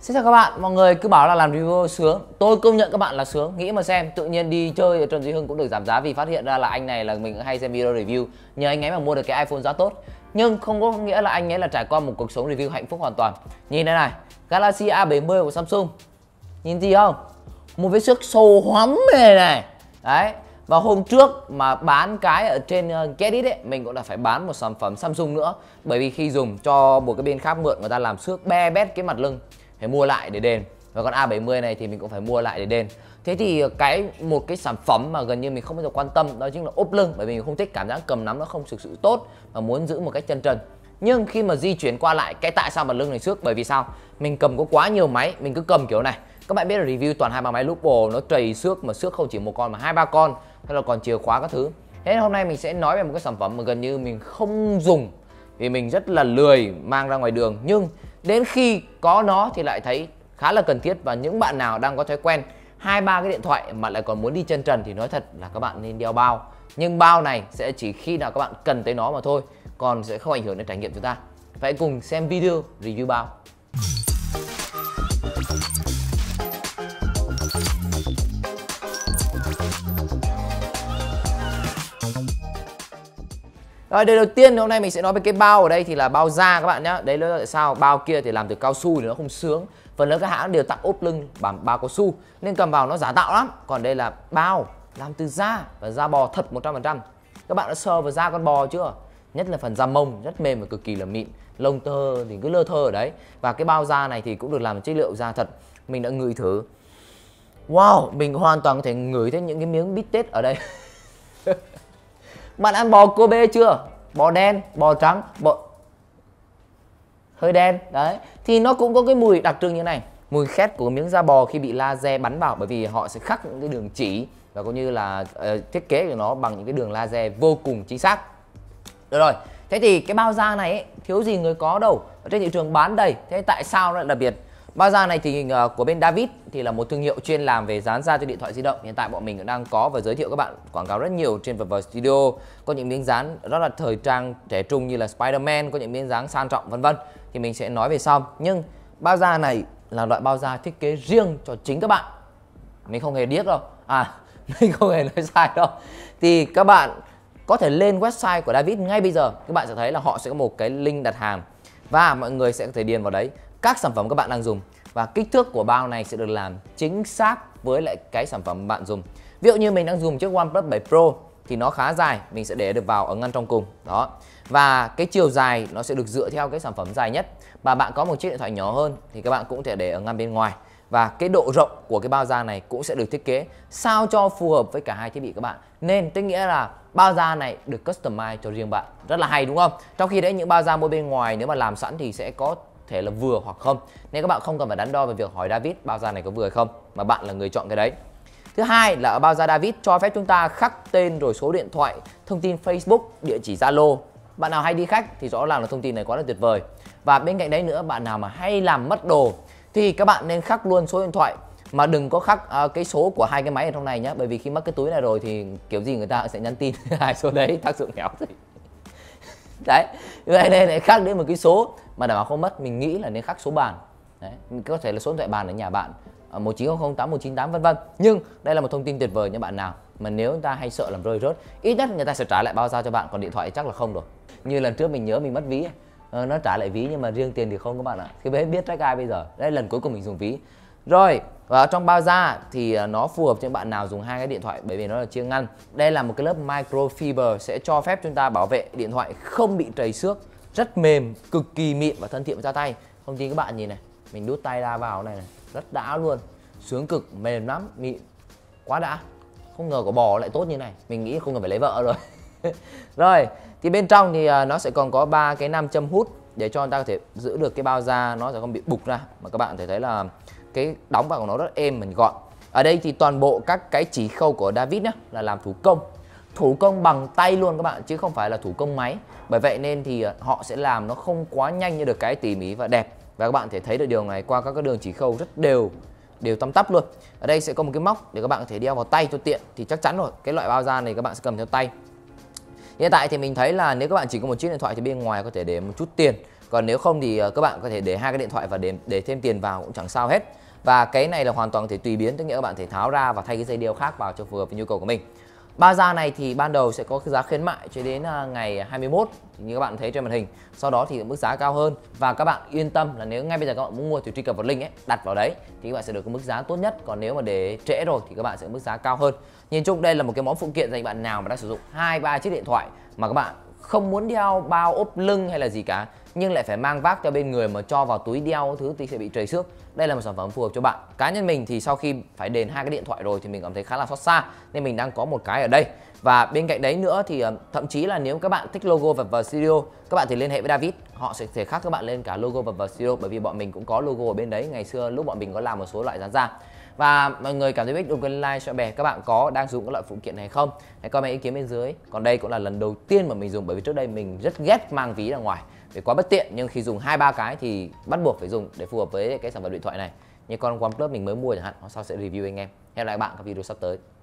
Xin chào các bạn, mọi người cứ bảo là làm review sướng Tôi công nhận các bạn là sướng, nghĩ mà xem Tự nhiên đi chơi ở Trần Duy Hưng cũng được giảm giá Vì phát hiện ra là anh này là mình hay xem video review Nhờ anh ấy mà mua được cái iPhone giá tốt Nhưng không có nghĩa là anh ấy là trải qua một cuộc sống review hạnh phúc hoàn toàn Nhìn đây này, Galaxy A70 của Samsung Nhìn gì không? Một cái sức sâu hóm này này Đấy, và hôm trước mà bán cái ở trên ờ, Get It ấy, mình cũng là phải bán một sản phẩm Samsung nữa Bởi vì khi dùng cho một cái bên khác mượn người ta làm xước be bét cái mặt lưng phải mua lại để đền và con A70 này thì mình cũng phải mua lại để đền thế thì cái một cái sản phẩm mà gần như mình không bao giờ quan tâm đó chính là ốp lưng bởi vì mình không thích cảm giác cầm nắm nó không thực sự tốt và muốn giữ một cách chân trần nhưng khi mà di chuyển qua lại cái tại sao mà lưng này xước bởi vì sao mình cầm có quá nhiều máy mình cứ cầm kiểu này các bạn biết là review toàn hai ba máy lúc bồ nó trầy xước mà xước không chỉ một con mà hai ba con hay là còn chìa khóa các thứ thế nên hôm nay mình sẽ nói về một cái sản phẩm mà gần như mình không dùng vì mình rất là lười mang ra ngoài đường nhưng đến khi có nó thì lại thấy khá là cần thiết và những bạn nào đang có thói quen hai ba cái điện thoại mà lại còn muốn đi chân trần thì nói thật là các bạn nên đeo bao nhưng bao này sẽ chỉ khi nào các bạn cần tới nó mà thôi còn sẽ không ảnh hưởng đến trải nghiệm chúng ta hãy cùng xem video review bao Rồi điều đầu tiên hôm nay mình sẽ nói về cái bao ở đây thì là bao da các bạn nhá. Đấy là tại sao bao kia thì làm từ cao su thì nó không sướng. Phần lớn các hãng đều tặng ốp lưng bằng bao cao su nên cầm vào nó giả tạo lắm. Còn đây là bao làm từ da và da bò thật 100%. Các bạn đã sờ vào da con bò chưa? Nhất là phần da mông rất mềm và cực kỳ là mịn. Lông tơ thì cứ lơ thơ ở đấy. Và cái bao da này thì cũng được làm chất liệu da thật. Mình đã ngửi thử. Wow, mình hoàn toàn có thể ngửi thấy những cái miếng bít tết ở đây. bạn ăn bò cô bê chưa bò đen bò trắng bò hơi đen đấy thì nó cũng có cái mùi đặc trưng như này mùi khét của miếng da bò khi bị laser bắn vào bởi vì họ sẽ khắc những cái đường chỉ và cũng như là uh, thiết kế của nó bằng những cái đường laser vô cùng chính xác được rồi thế thì cái bao da này ấy, thiếu gì người có đâu ở trên thị trường bán đầy thế tại sao lại đặc biệt Bao da này thì ờ, của bên David thì là một thương hiệu chuyên làm về dán da cho điện thoại di động. Hiện tại bọn mình cũng đang có và giới thiệu các bạn quảng cáo rất nhiều trên Vật Studio. Có những miếng dán rất là thời trang trẻ trung như là Spiderman, có những miếng dán sang trọng vân vân. Thì mình sẽ nói về sau. Nhưng bao da này là loại bao da thiết kế riêng cho chính các bạn. Mình không hề điếc đâu. À, mình không hề nói sai đâu. Thì các bạn có thể lên website của David ngay bây giờ. Các bạn sẽ thấy là họ sẽ có một cái link đặt hàng và mọi người sẽ có thể điền vào đấy các sản phẩm các bạn đang dùng và kích thước của bao này sẽ được làm chính xác với lại cái sản phẩm bạn dùng. Ví dụ như mình đang dùng chiếc OnePlus 7 Pro thì nó khá dài, mình sẽ để được vào ở ngăn trong cùng. Đó. Và cái chiều dài nó sẽ được dựa theo cái sản phẩm dài nhất. Và bạn có một chiếc điện thoại nhỏ hơn thì các bạn cũng thể để ở ngăn bên ngoài. Và cái độ rộng của cái bao da này cũng sẽ được thiết kế sao cho phù hợp với cả hai thiết bị các bạn. Nên tức nghĩa là bao da này được customize cho riêng bạn. Rất là hay đúng không? Trong khi đấy những bao da mua bên ngoài nếu mà làm sẵn thì sẽ có thể là vừa hoặc không nên các bạn không cần phải đắn đo về việc hỏi David bao da này có vừa hay không mà bạn là người chọn cái đấy thứ hai là ở bao da David cho phép chúng ta khắc tên rồi số điện thoại thông tin Facebook địa chỉ Zalo bạn nào hay đi khách thì rõ ràng là thông tin này quá là tuyệt vời và bên cạnh đấy nữa bạn nào mà hay làm mất đồ thì các bạn nên khắc luôn số điện thoại mà đừng có khắc uh, cái số của hai cái máy ở trong này nhé bởi vì khi mất cái túi này rồi thì kiểu gì người ta sẽ nhắn tin hai số đấy tác dụng héo gì đấy đây đây này khắc đến một cái số mà đảm bảo không mất mình nghĩ là nên khắc số bàn đấy có thể là số điện thoại bàn ở nhà bạn 1900 ờ, 8198 vân vân nhưng đây là một thông tin tuyệt vời cho bạn nào mà nếu chúng ta hay sợ làm rơi rớt ít nhất người ta sẽ trả lại bao giao cho bạn còn điện thoại chắc là không rồi như lần trước mình nhớ mình mất ví ờ, nó trả lại ví nhưng mà riêng tiền thì không các bạn ạ thì bé biết trái ai bây giờ đây lần cuối cùng mình dùng ví rồi và trong bao da thì ờ, nó phù hợp cho bạn nào dùng hai cái điện thoại bởi vì nó là chia ngăn đây là một cái lớp microfiber sẽ cho phép chúng ta bảo vệ điện thoại không bị trầy xước rất mềm cực kỳ mịn và thân thiện với da tay không tin các bạn nhìn này mình đút tay ra vào này, này rất đã luôn sướng cực mềm lắm mịn quá đã không ngờ của bò lại tốt như này mình nghĩ không cần phải lấy vợ rồi rồi thì bên trong thì à, nó sẽ còn có ba cái nam châm hút để cho người ta có thể giữ được cái bao da nó sẽ không bị bục ra mà các bạn có thể thấy là cái đóng vào của nó rất êm mình gọn ở đây thì toàn bộ các cái chỉ khâu của David nhá là làm thủ công thủ công bằng tay luôn các bạn chứ không phải là thủ công máy bởi vậy nên thì ờ, họ sẽ làm nó không quá nhanh như được cái tỉ mỉ và đẹp và các bạn thể thấy được điều này qua các cái đường chỉ khâu rất đều đều tăm tắp luôn ở đây sẽ có một cái móc để các bạn có thể đeo vào tay cho tiện thì chắc chắn rồi cái loại bao da này các bạn sẽ cầm theo tay hiện tại thì mình thấy là nếu các bạn chỉ có một chiếc điện thoại thì bên ngoài có thể để một chút tiền còn nếu không thì ờ, các bạn có thể để hai cái điện thoại và để để thêm tiền vào cũng chẳng sao hết và cái này là hoàn toàn có thể tùy biến tức nghĩa các bạn thể tháo ra và thay cái dây đeo khác vào cho phù hợp với nhu cầu của mình Ba da này thì ban đầu sẽ có cái giá khuyến mại cho đến à, ngày 21 như các bạn thấy trên màn hình. Sau đó thì mức giá cao hơn và các bạn yên tâm là nếu ngay bây giờ các bạn muốn mua thì truy cập vào link ấy, đặt vào đấy thì các bạn sẽ được cái mức giá tốt nhất. Còn nếu mà để trễ rồi thì các bạn sẽ mức giá cao hơn. Nhìn chung đây là một cái món phụ kiện dành bạn nào mà đang sử dụng hai ba chiếc điện thoại mà các bạn không muốn đeo bao ốp lưng hay là gì cả nhưng lại phải mang vác theo bên người mà cho vào túi đeo thứ thì sẽ bị trầy xước đây là một sản phẩm phù hợp cho bạn cá nhân mình thì sau khi phải đền hai cái điện thoại rồi thì mình cảm thấy khá là xót xa nên mình đang có một cái ở đây và bên cạnh đấy nữa thì ờ, thậm chí là nếu các bạn thích logo và vờ studio các bạn thì liên hệ với David họ sẽ thể khác các bạn lên cả logo và vờ studio bởi vì bọn mình cũng có logo ở bên đấy ngày xưa lúc bọn mình có làm một số loại dán ra và mọi người cảm thấy ích đừng quên like cho bè các bạn có đang dùng các loại phụ kiện này không hãy comment ý kiến bên dưới còn đây cũng là lần đầu tiên mà mình dùng bởi vì trước đây mình rất ghét mang ví ra ngoài vì quá bất tiện nhưng khi dùng hai ba cái thì bắt buộc phải dùng để phù hợp với cái sản phẩm điện thoại này như con OnePlus mình mới mua chẳng hạn hôm sau sẽ review anh em hẹn lại các bạn các video sắp tới